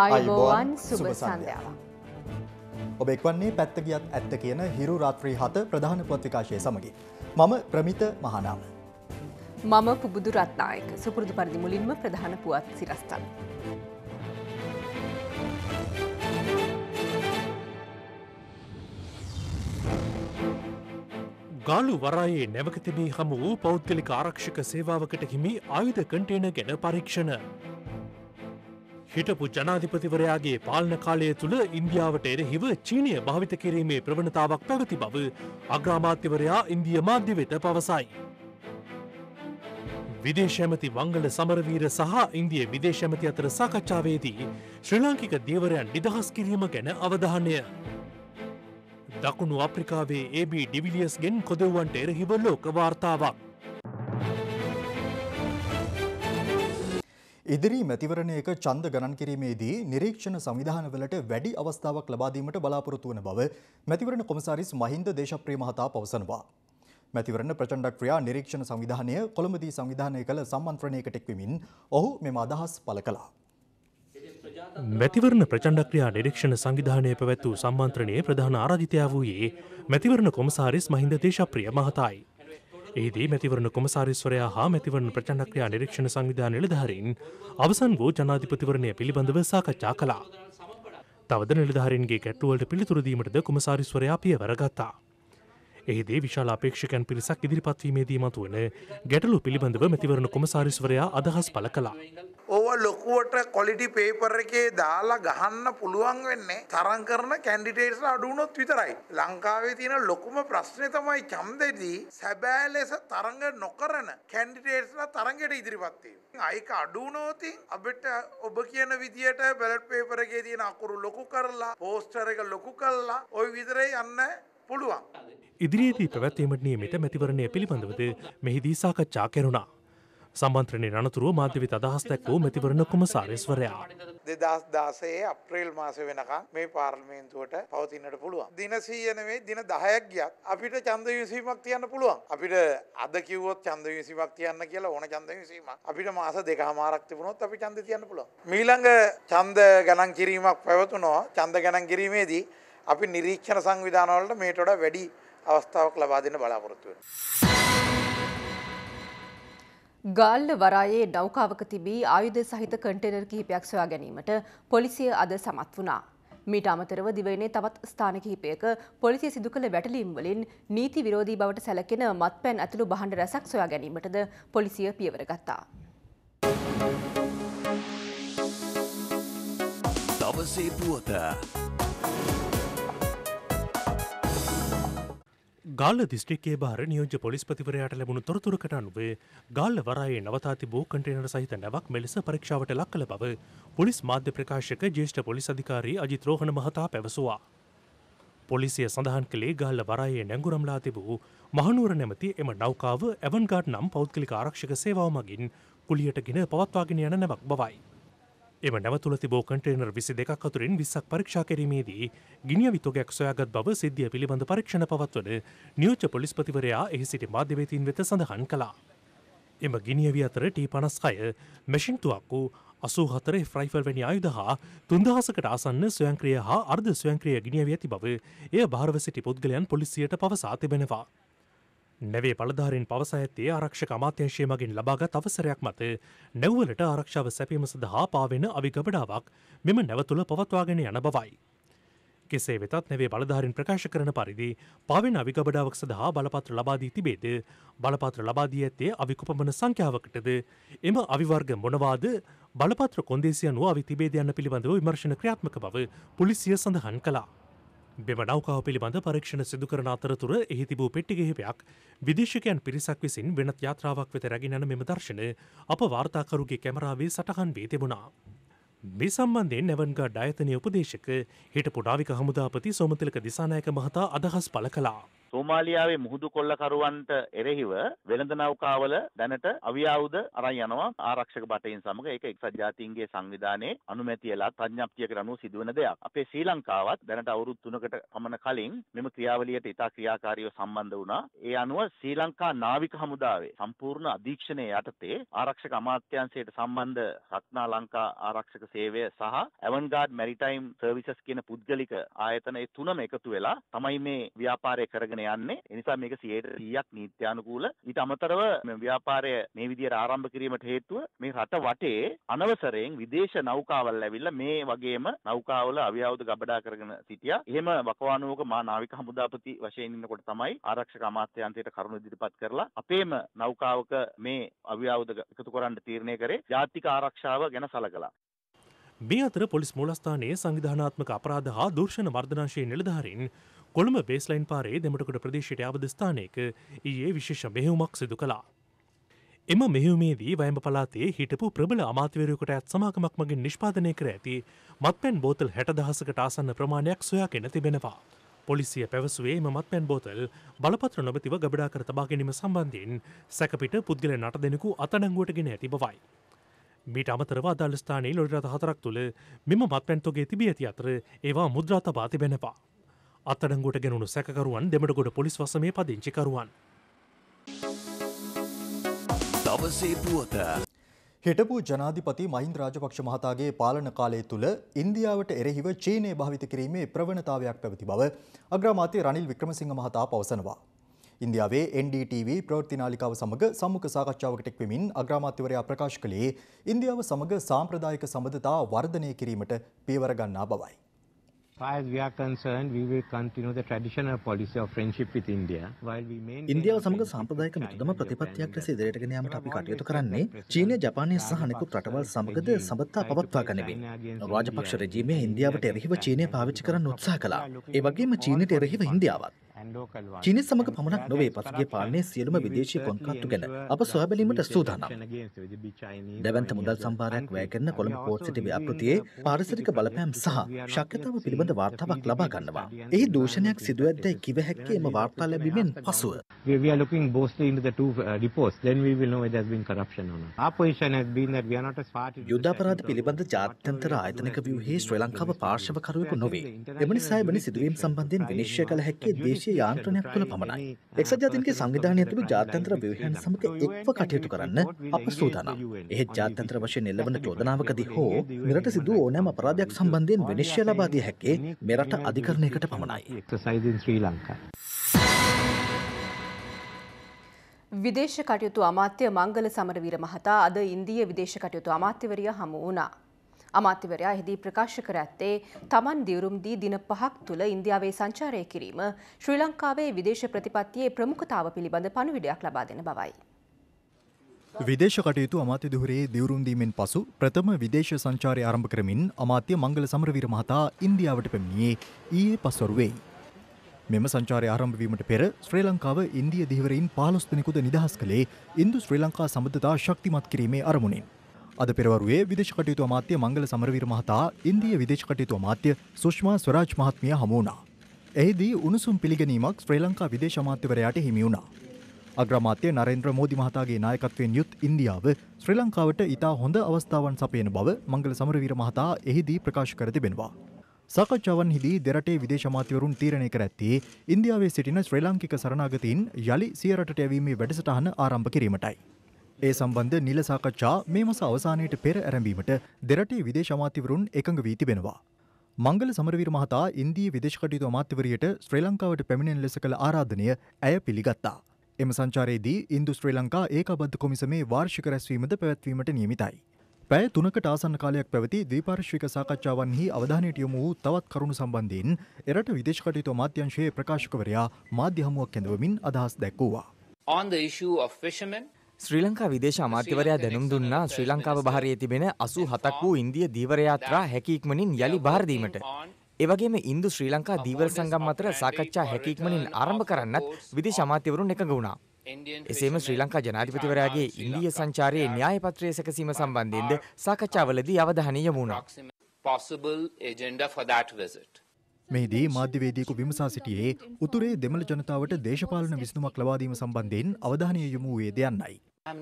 අයිබෝවන් සුබ සන්ධ්‍යාවක්. ඔබ එක්වන්නේ පැත්ත ගියත් ඇත්ත කියන හිරු රාත්‍රී හත ප්‍රධාන පත්‍රිකාශය සමගින්. මම ප්‍රමිත මහනාම. මම පුබුදු රත්නායක සුපුරුදු පරිදි මුලින්ම ප්‍රධාන පුවත් සිරස්ථන්. ගාලු වරයේ නැවකතිබී හමු වූ පෞද්ගලික ආරක්ෂක සේවාවකට හිමි ආයුධ කටේන ගැන පරීක්ෂණ. හිටපු ජනාධිපතිවරයාගේ පාලන කාලය තුළ ඉන්දියාවට එරෙහිව චීනය භාවිත කිරීමේ ප්‍රවණතාවක් පැවති බව අග්‍රාමාත්‍යවරයා ඉන්දිය මාධ්‍ය වෙත පවසයි. විදේශඇමති වංගල සමරවීර සහ ඉන්දිය විදේශඇමති අතර සාකච්ඡාවේදී ශ්‍රී ලාංකික දේවරයන් නිදහස් කිරීම ගැන අවධානය. දකුණු අප්‍රිකාවේ AB ඩිවිලියස්ගෙන් කොදව්වන්ට එරහිව ලෝක වාර්තාවක්. ඉදිරි මැතිවරණයක ඡන්ද ගණන් කිරීමේදී නිරීක්ෂණ සංවිධානවලට වැඩි අවස්ථාවක් ලබා දීමට බලාපොරොත්තු වන බව මැතිවරණ කොමසාරිස් මහින්ද දේශප්‍රිය මහතා පවසනවා. මැතිවරණ ප්‍රචණ්ඩ ක්‍රියා නිරීක්ෂණ සංවිධානය කොළඹදී සංවිධානය කළ සම්මන්ත්‍රණයකට එක්වෙමින් ඔහු මෙම අදහස් පළ කළා. මැතිවරණ ප්‍රචණ්ඩක්‍රියා නිරීක්ෂණ සංවිධානය පැවැත් වූ සම්මන්ත්‍රණයේ ප්‍රධාන ආරාධිතයා වූයේ මැතිවරණ කොමසාරිස් මහින්ද දේශප්‍රිය මහතායි. එහිදී මැතිවරණ කොමසාරිස්වරයා හා මැතිවරණ ප්‍රචණක්‍රියා නිරීක්ෂණ සංවිධාන නිලධාරීන් අවසන් වූ ජනාධිපතිවරණය පිළිබඳව සාකච්ඡා කළා. තවද නිලධාරීන්ගේ කැට්ටුවලට පිළිතුරදීමටද කොමසාරිස්වරයා පියවරගත්තා. එහිදී විශාල අපේක්ෂකයන් පිරිසක් ඉදිරිපත්වීමේදී මතුවන ගැටලු පිළිබඳව මැතිවරණ කොමසාරිස්වරයා අදහස් පළ කළා. ඕව ලොකුවට කොලිටි පේපර් එකේ දාලා ගහන්න පුළුවන් වෙන්නේ තරම් කරන කැන්ඩිඩේට්ස් අඩු වුණොත් විතරයි. ලංකාවේ තියෙන ලොකුම ප්‍රශ්නේ තමයි ඡන්දෙදී සැබෑ ලෙස තරඟ නොකරන කැන්ඩිඩේට්ස්ලා තරඟයට ඉදිරිපත් වීම. අයික අඩු වුණොත් අපිට ඔබ කියන විදියට බැලට් පේපර් එකේ තියෙන අකුරු ලොකු කරලා පෝස්ටර් එක ලොකු කරලා ওই විතරේ යන්න පුළුවන්. ඉදිරියේදී පැවැත්වීමට නියමිත මැතිවරණය පිළිබඳවද මෙහිදී සාකච්ඡා කෙරුණා. සම්බන්ත්‍රණය අනතුරුව මාධ්‍යවිත අදහස් දැක්වූ මැතිවරණ කොමසාරිස්වරයා. දෙදස් දාසයේ අප්‍රේල් මාස වෙනකම් මේ පාර්ලිමේන්තුවට පවතින්නට පුළුවන්. දින සීයනවේ දින දහයක් ගියත් අපිට චන්ද විසීමක් තියන්න පුළුවන්. අපිට අද කිව්වොත් චන්ද විසීමක් තියන්න කියලා ඕන චන්ද විසීමක්. අපිට මාස දෙකමාරක් තිබුණොත් අපි චන්ද තියන්න පුළුවන්. මීළඟ චන්ද ගණන් කිරීමක් පැවතුනවා. චන්ද ගණන් කිරීමේදී අපි නිරීක්ෂණ සංවිධානවලට මේට වඩා වැඩි අවස්ථාවක් ලබා දෙන්න බලාපොරොත්තු වෙනවා. ගාල්ල වරායේ නෞකාවක තිබී ආයුධ සහිත කන්ටේනර් කිහිපයක් සොයා ගැනීමට පොලිසිය අද සමත් වුණා. මීට අමතරව දිවයිනේ තවත් ස්ථාන කිහිපයක පොලිසිය සිදු කළ වැටලීම් වලින් නීති විරෝධී බවට සැලකෙන මත්පැන් ඇතුළු බහඬ රැසක් සොයා ගැනීමටද පොලිසිය පියවර ගත්තා. දවසේ පුවත ගල්ල දිස්ත්‍රික්කේ භාර නියෝජ්‍ය පොලිස්පතිවරයාට ලැබුණු තොරතුරකට අනුව ගල්ල වරායේ නවතා තිබූ කන්ටේනර් සහිත නැවක් මෙලෙස පරීක්ෂාවට ලක් කළ බව පොලිස් මාධ්‍ය ප්‍රකාශක ජේෂ්ඨ පොලිස් අධිකාරී අජිත් රෝහණ මහතා පැවසුවා. පොලිසිය සඳහන් කළේ ගල්ල වරායේ නැංගුරම්ලා තිබූ මහනුවර නැමති එම නෞකාව ඇවන්ගාඩ් නම් පෞද්ගලික ආරක්ෂක සේවාව මගින් කුලියට ගෙන පවත්වාගෙන යන නැවක් බවයි. එම නැවතුළ තිබෝ කටේනර් විසි දෙකක් අතුරින් විස්සක් පරීක්ෂා කිරීමේදී ගිනිිය විතෝගයක් සොයාගත් බව සිද්ධිය පිළිබඳ පරීක්ෂණ පවත්වන නියෝච්ච පොලිස්පතිවරයා එහි සිටි මාධ්‍යවේතින් වෙත සඳහන් කළා. එම ගිනිියවි අතර ටී පනස්කය මැසිින්තුවක්කු අසූ හතර ෆ්‍රයිෆල් වැනි අයුද හා තුන්දහසකට ආසන්න ස්වයංක්‍රිය හා අර්ධ ස්වයංක්‍රිය ගිනිියව ඇති බව එය භාරව සිටි පුද්ගලයන් පොලිසියට පවසා තිබෙනවා. නැවේ පළධාරින් පවස ඇත්තේ ආරක්ෂක අමාත්‍යංශය මගින් ලබාගත් අවසරයක් මත නැව්වලට ආරක්ෂාව සැපීම සඳහා පාවෙන අවිගබඩාවක් මෙම නැවතුළ පවත්වාගෙන යන බවයි. කෙසේ වෙතත් නැවේ බලධාරින් ප්‍රකාශ කරන පරිදි පාවෙන අවිගබඩාවක් සඳහා බලපත්‍ර ලබාදී තිබේද බලපත්‍ර ලබාදී ඇත්තේ අවිකුපමන සංඛ්‍යාවකටද එම අවිවර්ග මොනවාද බලපත්‍ර කොන්දේසියනුව අවිතිබේදයන්න පිළිබඳව විමර්ශණ ක්‍රියාත්මක බව පුලිසිය සඳහන් කලා. මෙම නෞකාව පිළිබඳ පරීක්ෂණ සිදුකරන අතරතුර එහි තිබූ පෙට්ටිගහිපයක් විදේශකයන් පිරිසක් විසින් වෙනත් යාත්‍රාවක් වෙත රැගෙනන මෙම දර්ශනය අප වාර්තාකරුගේ කැමරාවේ සටහන් වී තිබුණා. මේ සම්බන්ධයෙන් නැවන්ගා ඩායතනය උපදේශක හිට පුඩාවික හමුදාපති සොමතිලක දිසානායක මහතා අදහස් පල කලා. සෝමාලියාවේ මුහුදු කොල්ලකරුවන්ට එරෙහිව වෙළඳ නෞකාවල දැනට අවියාවුද අරන් යනවා ආරක්ෂක බටයින් සමග ඒක එක්සත් ජාතීන්ගේ සංවිධානයේ අනුමැතියලා ප්‍රඥාප්තියකට අනුව සිදුවන දෙයක්. අපේ ශ්‍රී ලංකාවත් දැනට අවුරුදු 3කට පමණ කලින් මෙම ක්‍රියාවලියට ඉතා ක්‍රියාකාරීව සම්බන්ධ වුණා. ඒ අනුව ශ්‍රී ලංකා නාවික හමුදාවේ සම්පූර්ණ අධීක්ෂණය යටතේ ආරක්ෂක අමාත්‍යාංශයට සම්බන්ධ රත්නා ලංකා ආරක්ෂක සේවය සහ ඇවන්ගාඩ් මැරිටයිම් සර්විසස් කියන පුද්ගලික ආයතන ඒ තුනම එකතු වෙලා තමයි මේ ව්‍යාපාරය කරගෙන කරගෙන යන්නේ එනිසා මේක සියයට දීයක් නීත්‍යානුකූල ඉට අමතරව ව්‍යාපාරය මේ විදියට ආරම්භ කිරීමට හේතුව මේ රට වටේ අනවසරයෙන් විදේශ නෞකාවල් ඇවිල්ල මේ වගේම නෞකාවල අව්‍යවධ ගබඩා කරගෙන සිටිය එහෙම වකවානුවක මා නාවික හමුදාපති වශයෙන්න්නකොට තමයි ආරක්ෂක අමාත්‍යන්තයට කරුණු දිරිපත් කරලා අපේම නෞකාවක මේ අව්‍යවධ එකතු කරන්න තීරණය කරේ ජාතික ආරක්ෂාව ගැන සලකලා මේ අතර පොලිස් මුලස්ථානයේ සංවිධානාත්මක අපරාධ හා දර්ශන මර්ධනාශය නිලධාරින් කොළඹ බේස්ලයින් පාරේ දෙමටකොට ප්‍රදේශයට අවද ස්ථානයක ඊයේ විශේෂ මෙහෙවුමක් සිදු කළා. එම මෙහුමේදී වයම පලාතේ හිටපු ප්‍රබල අමාත්‍යවරයකට ඇත් සමාකමක් මගින් නිෂ්පාදනය කර ඇති මත්පැන් බෝතල් හැට දහසකට ආසන්න ප්‍රමාණයක් සොයා කෙන තිබෙනවා. පොලිසිය පැවසුවේ එම මත්පැන් බෝතල් බලපත්‍ර නොබතිව ගබඩා කර තබා ගැනීම සම්බන්ධයෙන් සැකපිට පුද්ගල නට දෙනෙකු අතනංගුවට ගෙන ඇති බවයි. මීට අමතරව අදල්ස්ථානයේ ලොඩිරත හතරක් තුළ මෙම මත්පැන්තොගේ තිබිය ඇති අතර ඒවා මුද්‍රා තබා තිබෙනවා. අත්තඩංගොට ගැනුණු සැකරුවන් දෙමටගොඩ පොලිස් වසමේ පදිංචිකරුවන්. දවසේ පුවත. හිටපු ජනාධිපති මහින්ද රාජපක්ෂ මහතාගේ පාලන කාලය තුළ ඉන්දියාවට එරෙහිව චීනය භාවිත කිරීමේ ප්‍රවණතාවයක් පැවති බව අග්‍රාමාත්‍ය රනිල් වික්‍රමසිංහ මහතා පවසනවා. ඉන්දියාවේ NDTV ප්‍රවෘත්ති නාලිකාව සමග සම්මුඛ සාකච්ඡාවකට එක්වෙමින් අග්‍රාමාත්‍යවරයා ප්‍රකාශ කළේ ඉන්දියාව සමග සාම්ප්‍රදායික සම්බන්ධතා වර්ධනය කිරීමට පියවර ගන්නා බවයි. ඉන්දියාව සමඟ සම්ප්‍රදායක මුතුදම ප්‍රතිපත්තියක් ලෙස ඉදිරියට ගෙන යාමට අපි කටයුතු කරන්නේ චීනය ජපානය සහ අනෙකුත් රටවල් සමගද සබඳතා පවත්වා ගනිමින් රාජපක්ෂ රජීමේ ඉන්දියාවට එරෙහිව චීනය පාවිච්චි කරන්න උත්සාහ කළා. ඒ වගේම චීනයට එරෙහිව ඉන්දියාවත් චීනය සමඟ පමණක් නොවේ පසුගේ පාලනය සියලුම විදේශී කොන්ත්‍රාත්තු ගැන අප සොයාබැලීමට සූදානම්. දැවන්ත මුදල් සම්භාරයක් වැය කරන කොළඹ පෝට් සිටි ව්‍යාපෘතියේ පාරිසරික බලපෑම් සහ ශක්්‍යතාව පිළිබඳ වාර්තාවක් ලබා ගන්නවා. එහි දූෂණයක් සිදුව ඇත්දැයි කිව හැක්කේ එම වාර්තා ලැබීමෙන් පසුව. We are looking mostly into the two uh, reports, then we will know if there's been corruption or not. Our position has been that we are not as far to... යුද්ධපරාධ පිළිබඳ ජාත්‍යන්තර ආයතනික ව්‍යුහයේ ශ්‍රී ලංකාව පාර්ශවකරුවෙකු නොවේ. එම නිසා එවැනි සිදුවීම් සම්බන්ධයෙන් විනිශ්චය කළ හැක්කේ දේශීය දේශීය යාන්ත්‍රණයක් තුළ පමණයි. එක්සත් ජාතින්ගේ සංවිධානය තුළ ජාත්‍යන්තර ව්‍යවහන් සමග එක්ව කටයුතු කරන්න අප සූදානම්. එහෙත් ජාත්‍යන්තර වශයෙන් එල්ලවන චෝදනාවකදී හෝ මෙරට සිදු ඕනෑම අපරාධයක් සම්බන්ධයෙන් විනිශ්චය ලබා දිය හැකේ මෙරට අධිකරණයකට පමණයි. එක්සයිසින් ශ්‍රී ලංකා. විදේශ කටයුතු අමාත්‍ය මංගල සමරවීර මහතා අද ඉන්දිය විදේශ කටයුතු අමාත්‍යවරිය හමු වුණා. අමාත්‍යවරයා එහිදී ප්‍රකාශ කර ඇත්තේ තමන් දිවුරුම්දී දින පහක් තුළ ඉන්දියාවේ සංචාරය කිරීම ශ්‍රී ලංකාවේ විදේශ ප්‍රතිපත්තියේ ප්‍රමුඛතාව පිළිබඳ පණුවිඩයක් ලබා දෙන බවයි. විදේශ කටයුතු අමාත්‍ය දුහරේ දිවුරුන්දීමෙන් පසු ප්‍රථම විදේශ සංචාරය ආරම්භ කරමින් අමාත්‍ය මංගල සමරවීර මහතා ඉන්දියාවට පැමිණියේ ඊයේ පස්වරුවේයි. මෙම සංචාරය ආරම්භ වීමට පෙර ශ්‍රී ලංකාව ඉන්දිය දිවරයින් 15 දිනකුද නිදහස් කළේ ඉන්දු ශ්‍රී ලංකා සම්බන්ධතා ශක්තිමත් කිරීමේ අරමුණින්. අද පෙරවරුවේ විදේශ කටයුතු අමාත්‍ය මංගල සමරවීර මහතා ඉන්දිය විදේශ කටයුතු අමාත්‍ය සුෂ්මා ස්වරාජ් මහත්මිය හමු වුණා. එහිදී උණුසුම් පිළිගැනීමක් ශ්‍රී ලංකා විදේශ අමාත්‍යවරයාට හිමි වුණා. අග්‍රාමාත්‍ය නරේන්ද්‍ර මෝදි මහතාගේ නායකත්වයෙන් යුත් ඉන්දියාව ශ්‍රී ලංකාවට ඉතා හොඳ අවස්ථාවන් සපයන බව මංගල සමරවීර මහතා එහිදී ප්‍රකාශ කර තිබෙනවා. සාකච්ඡාවන් හිදී දෙරටේ විදේශමාත්‍යවරුන් තීරණය කර ඇත්තේ ඉන්දියාවේ සිටින ශ්‍රී ලාංකික සරණාගතීන් යළි සියරටට ඇවීමේ වැඩසටහන ආරම්භ කිරීමටයි. ඒ සම්බන්ධ නිල සාකච්ඡා මේ මස අවසානයට පෙර ඇරඹීමට දෙරටේ විදේශ අමාත්‍යවරුන් එකඟ වී තිබෙනවා. මංගල සමරවීර මහතා ඉන්දී විදේශ කටයුතු අමාත්‍යවරියට ශ්‍රී ලංකාවට පැමිණෙන ලෙස කළ ආරාධනය ඇය පිළිගත්තා. එම සංචාරයේදී ඉන්දු ශ්‍රී ලංකා ඒකාබද්ධ කොමිසමේ වාර්ෂික රැස්වීමද පැවැත්වීමට නියමිතයි. පැය තුනකට ආසන්න කාලයක් පැවති ද්විපාර්ශ්වික සාකච්ඡාවන්හි අවධානයට යොමු වූ තවත් කරුණු සම්බන්ධයෙන් එරට විදේශ කටයුතු අමාත්‍යංශයේ ප්‍රකාශකවරයා මාධ්‍ය හමුවක් ඇඳවමින් අදහස් දැක්වුවා. On the issue of fishermen, ශ්‍රී ලංකා විදේශ අමාත්‍යවරයා දැනුම් දුන්නා ශ්‍රී ලංකාව බහරයේ තිබෙන 87ක් වූ ඉන්දිය දීවර යාත්‍රා හැකීක්මනින් යලි බාර දීමට. ඒ වගේම ඉන්දු ශ්‍රී ලංකා දීවර සංගම් අතර සාකච්ඡා හැකීක්මනින් ආරම්භ කරන්නත් විදේශ අමාත්‍යවරුන් එකඟ වුණා. එසේම ශ්‍රී ලංකා ජනාධිපතිවරයාගේ ඉන්දිය සංචාරයේ න්‍යාය පත්‍රය සැකසීම සම්බන්ධයෙන්ද සාකච්ඡාවලදී අවධානය යොමු වුණා. possible agenda for that visit. මෙහිදී මාධ්‍යවේදීකු විමසා සිටියේ උතුරේ දෙමළ ජනතාවට දේශපාලන විසඳුමක් ලබාදීම සම්බන්ධයෙන් අවධානය යොමු වේද යන්නයි. මේ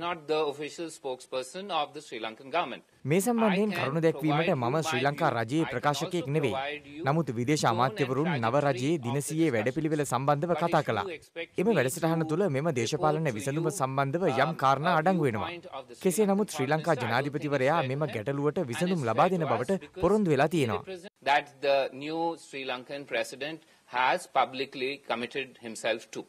සම්බන්ධයෙන් කරුණු දැක්වීමට මම ශ්‍රී ලංකා රජයේ ප්‍රකාශකයෙක් නෙවෙයි. නමුත් විදේශ අමාත්‍යවරුන් නව රජයේ දිනසියේ වැඩපිළිවෙල සම්බන්ධව කතා කළා. එම වැඩසටහන තුළ මෙම දේශපාලන විසඳුම සම්බන්ධව uh, යම් කාරණා අඩංගු වෙනවා. කෙසේ නමුත් ශ්‍රී ලංකා ජනාධිපතිවරයා මෙම ගැටලුවට විසඳුම් ලබා දෙන බවට පොරොන්දු වෙලා තියෙනවා. That the new Sri Lankan president has publicly committed himself to.